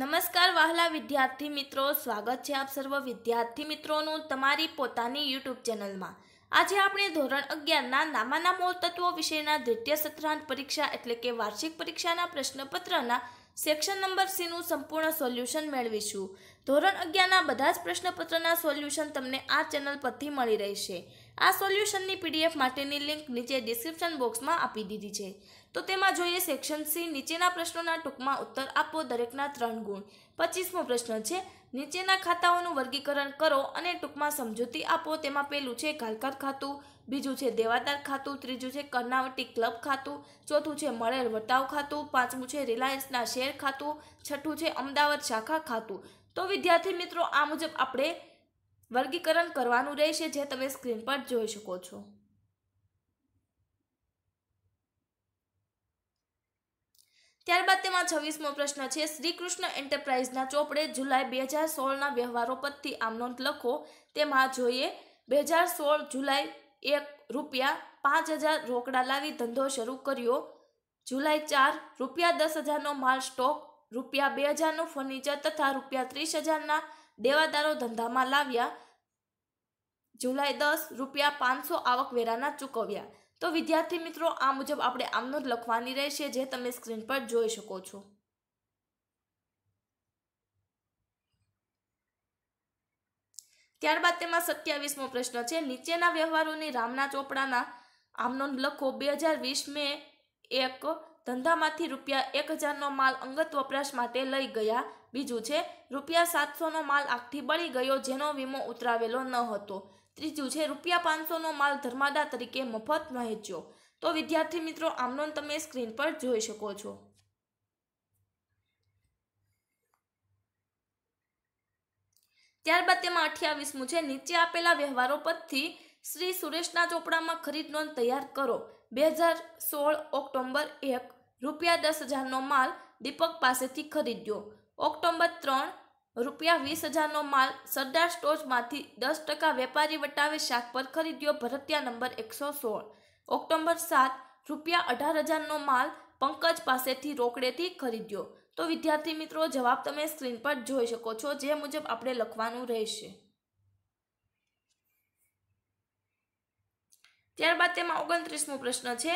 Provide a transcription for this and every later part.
નમસ્કાર વહાલા વિદ્યાર્થી મિત્રો સ્વાગત છે આપ સર્વ વિદ્યાર્થી મિત્રોનું તમારી પોતાની યુટ્યુબ ચેનલમાં આજે આપણે ધોરણ અગિયારના નામાના મૂળ તત્વો વિશેના દ્વિતીય સત્રાંત પરીક્ષા એટલે કે વાર્ષિક પરીક્ષાના પ્રશ્નપત્રના સેક્શન નંબર સીનું સંપૂર્ણ સોલ્યુશન મેળવીશું ધોરણ અગિયારના બધા જ પ્રશ્નપત્રના સોલ્યુશન તમને આ ચેનલ પરથી મળી રહેશે આ સોલ્યુશનની પીડીએફ માટેની લિંક નીચે ડિસ્ક્રિપ્શન બોક્સમાં આપી દીધી છે તો તેમાં જોઈએ સેક્શન સી નીચેના પ્રશ્નોના ટૂંકમાં ઉત્તર આપો દરેકના ત્રણ ગુણ પચીસમો પ્રશ્ન છે નીચેના ખાતાઓનું વર્ગીકરણ કરો અને ટૂંકમાં સમજૂતી આપો તેમાં પહેલું છે ઘાલકર ખાતું બીજું છે દેવાદાર ખાતું ત્રીજું છે કર્ણાવટી ક્લબ ખાતું ચોથું છે મળેલ વટાવ ખાતું પાંચમું છે રિલાયન્સના શેર ખાતું છઠ્ઠું છે અમદાવાદ શાખા ખાતું તો વિદ્યાર્થી મિત્રો આ મુજબ આપણે વર્ગીકરણ કરવાનું રહેશે જે તમે સ્ક્રીન પર જોઈ શકો છો ત્યારબાદ તેમાં છવ્વીસમો પ્રશ્ન છે શ્રીકૃષ્ણ એન્ટરપ્રાઇઝના ચોપડે જુલાઈ બે હજાર સોળના વ્યવહારો પરથી આમ નોંધ લખો તેમાં જોઈએ બે હજાર સોળ જુલાઈ એક રૂપિયા પાંચ હજાર રોકડા લાવી ધંધો શરૂ કર્યો જુલાઈ ચાર રૂપિયા દસ હજારનો માલ સ્ટોક રૂપિયા બે હજારનું ફર્નિચર તથા રૂપિયા ત્રીસ હજારના દેવાદારો ધંધામાં લાવ્યા જુલાઈ દસ રૂપિયા પાંચસો આવકવેરાના ચૂકવ્યા તો વિદ્યાર્થી મિત્રો આ મુજબ આપણે આમનો જ લખવાની રહેશે જે તમે સ્ક્રીન પર જોઈ શકો છો ત્યારબાદ તેમાં સત્યાવીસમો પ્રશ્ન છે નીચેના વ્યવહારોની રામના ચોપડાના આમનો લખો બે હજાર વીસ મે એક ધંધામાંથી રૂપિયા એક હજારનો માલ અંગત વપરાશ માટે લઈ ગયા બીજું છે રૂપિયા સાતસોનો માલ આગથી બળી ગયો જેનો વીમો ઉતરાવેલો ન હતો ત્રીજું છે રૂપિયા પાંચસોનો માલ ધર્માદા તરીકે મફત વહેંચ્યો તો વિદ્યાર્થી મિત્રો આમનો તમે સ્ક્રીન પર જોઈ શકો છો ત્યારબાદ તેમાં અઠ્યાવીસમું છે નીચે આપેલા વ્યવહારો પરથી શ્રી સુરેશના ચોપડામાં ખરીદ નોંધ તૈયાર કરો બે હજાર સોળ ઓક્ટોબર એક રૂપિયા દસ હજારનો માલ દીપક પાસેથી ખરીદ્યો ઓક્ટોબર ત્રણ રૂપિયા વીસ હજારનો માલ સરદાર સ્ટોર્સમાંથી દસ ટકા વેપારી વટાવે શાક પર ખરીદ્યો ભરતિયા નંબર એકસો સોળ ઓક્ટોબર સાત રૂપિયા અઢાર હજારનો માલ પંકજ પાસેથી રોકડેથી ખરીદ્યો તો વિદ્યાર્થી મિત્રો જવાબ તમે સ્ક્રીન પર જોઈ શકો છો જે મુજબ આપણે લખવાનું રહેશે ત્યારબાદ તેમાં ઓગણત્રીસમો પ્રશ્ન છે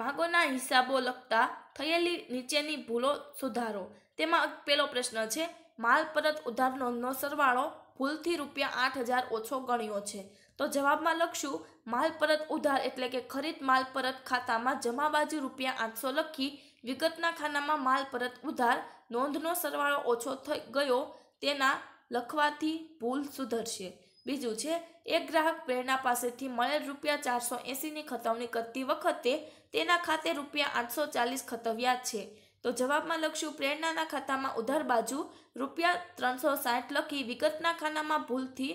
માગોના હિસાબો લખતા થયેલી નીચેની ભૂલો સુધારો તેમાં પહેલો પ્રશ્ન છે માલ પરત ઉધાર નોંધનો સરવાળો ભૂલથી રૂપિયા આઠ હજાર ઓછો ગણ્યો છે તો જવાબમાં લખશું માલ પરત ઉધાર એટલે કે ખરીદ માલ પરત ખાતામાં જમા બાજુ રૂપિયા આઠસો લખી વિગતના ખાનામાં માલ પરત ઉધાર નોંધનો સરવાળો ઓછો થઈ ગયો તેના લખવાથી ભૂલ સુધરશે બીજું છે એક ગ્રાહક પ્રેરણા પાસેથી મળેલ રૂપિયા ચારસો એંસીની ખતવણી કરતી વખતે તેના ખાતે રૂપિયા આઠસો ચાલીસ ખતવ્યા છે તો જવાબમાં લખશું પ્રેરણાના ખાતામાં ઉધાર બાજુ રૂપિયા ત્રણસો સાઠ લખી વિગતના ખાનામાં ભૂલથી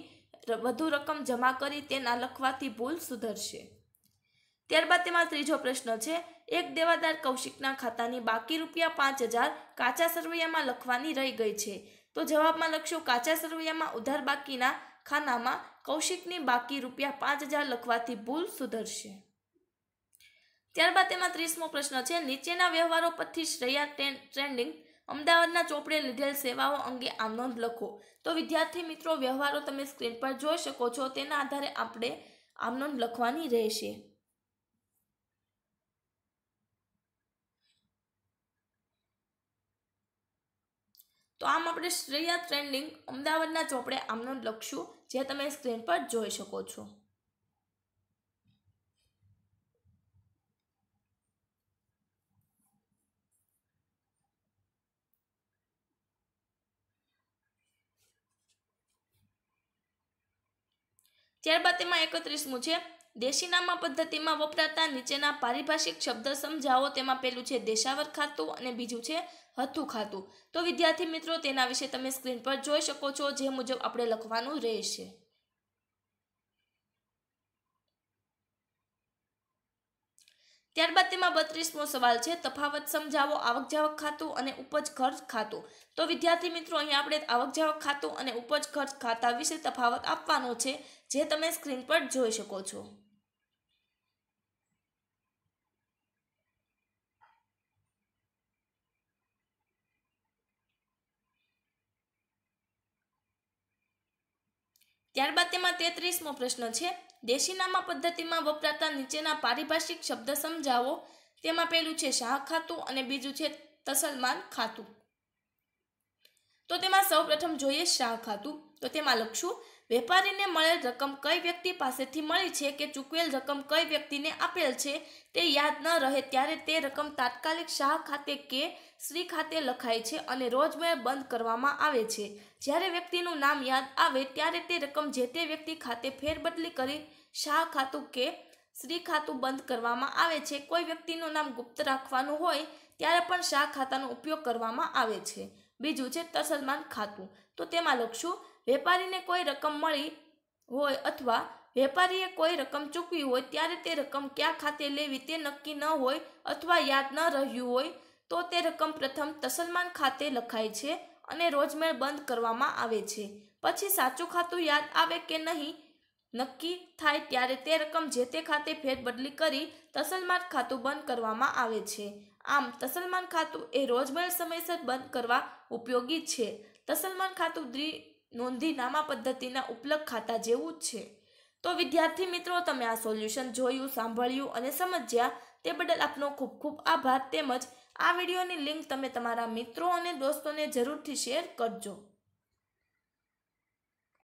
વધુ રકમ જમા કરી તેના લખવાથી ભૂલ સુધરશે ત્યારબાદ તેમાં ત્રીજો પ્રશ્ન છે એક દેવાદાર કૌશિકના ખાતાની બાકી રૂપિયા પાંચ હજાર કાચા સરવૈયામાં લખવાની રહી ગઈ છે તો જવાબમાં લખશું કાચા સરવૈયામાં ઉધાર બાકીના ખાનામાં કૌશિકની બાકી રૂપિયા પાંચ હજાર લખવાથી ભૂલ સુધરશે ત્યારબાદ તેમાં ત્રીસમો પ્રશ્ન છે નીચેના વ્યવહારો પરથી શ્રેયા ટ્રેન્ડિંગ અમદાવાદના ચોપડે લીધેલ સેવાઓ અંગે આમ નોંધ લખો તો વિદ્યાર્થી મિત્રો વ્યવહારો તમે સ્ક્રીન પર જોઈ શકો છો તેના આધારે આપણે આમ લખવાની રહેશે તો આમ આપણે શ્રેયા ટ્રેન્ડિંગ અમદાવાદના ચોપડે આમનું લખશું જે તમે સ્ક્રીન પર જોઈ શકો છો ત્યારબાદ તેમાં એકત્રીસમું છે દેશીનામા પદ્ધતિમાં વપરાતા નીચેના પારિભાષિક શબ્દ સમજાવો તેમાં પહેલું છે દેશાવર ખાતું અને બીજું છે હતું ખાતું તો વિદ્યાર્થી મિત્રો તેના વિશે તમે સ્ક્રીન પર જોઈ શકો છો જે મુજબ આપણે લખવાનું રહેશે ત્યારબાદ તેમાં બત્રીસમો સવાલ છે તફાવત સમજાવો આવક જાવક ખાતું અને ઉપજ ખર્ચ ખાતું તો વિદ્યાર્થી મિત્રો અહીંયા આપણે આવક જાવક ખાતું અને ઉપજ ખર્ચ ખાતા વિશે તફાવત આપવાનો છે જે તમે સ્ક્રીન પર જોઈ શકો છો ત્યારબાદ તેમાં તેત્રીસમો પ્રશ્ન છે દેશીનામા પદ્ધતિમાં વપરાતા નીચેના પારિભાષિક શબ્દ સમજાવો તેમાં પહેલું છે શાહ ખાતું અને બીજું છે તસલમાન ખાતું તો તેમાં સૌ પ્રથમ જોઈએ શાહ ખાતું તો તેમાં લખશું વેપારીને મળેલ રકમ કઈ વ્યક્તિ પાસેથી મળી છે કે ચૂકવેલ રકમ કઈ વ્યક્તિને આપેલ છે તે યાદ ન રહે ત્યારે તે રકમ તાત્કાલિક શાહ ખાતે કે શ્રી ખાતે લખાય છે અને રોજમેળ બંધ કરવામાં આવે છે જ્યારે વ્યક્તિનું નામ યાદ આવે ત્યારે તે રકમ જે તે વ્યક્તિ ખાતે ફેરબદલી કરી શાહ ખાતું કે શ્રી ખાતું બંધ કરવામાં આવે છે કોઈ વ્યક્તિનું નામ ગુપ્ત રાખવાનું હોય ત્યારે પણ શાહ ખાતાનો ઉપયોગ કરવામાં આવે છે બીજું છે તસલમાન ખાતું તો તેમાં લખશું વેપારીને કોઈ રકમ મળી હોય અથવા વેપારીએ કોઈ રકમ ચૂકવી હોય ત્યારે તે રકમ ક્યાં ખાતે લેવી તે નક્કી ન હોય અથવા યાદ ન રહ્યું હોય તો તે રકમ પ્રથમ તસલમાન ખાતે લખાય છે અને રોજમેળ બંધ કરવામાં આવે છે પછી સાચું ખાતું યાદ આવે કે નહીં નક્કી થાય ત્યારે તે રકમ જે તે ખાતે ફેરબદલી કરી તસલમાન ખાતું બંધ કરવામાં આવે છે આમ તસલમાન ખાતું એ રોજબર સમયસર બંધ કરવા ઉપયોગી છે તસલમાન ખાતું દ્વિ નામા પદ્ધતિના ઉપલબ્ધ ખાતા જેવું જ છે તો વિદ્યાર્થી મિત્રો તમે આ સોલ્યુશન જોયું સાંભળ્યું અને સમજ્યા તે બદલ આપનો ખૂબ ખૂબ આભાર તેમજ આ વિડીયોની લિંક તમે તમારા મિત્રો અને દોસ્તોને જરૂરથી શેર કરજો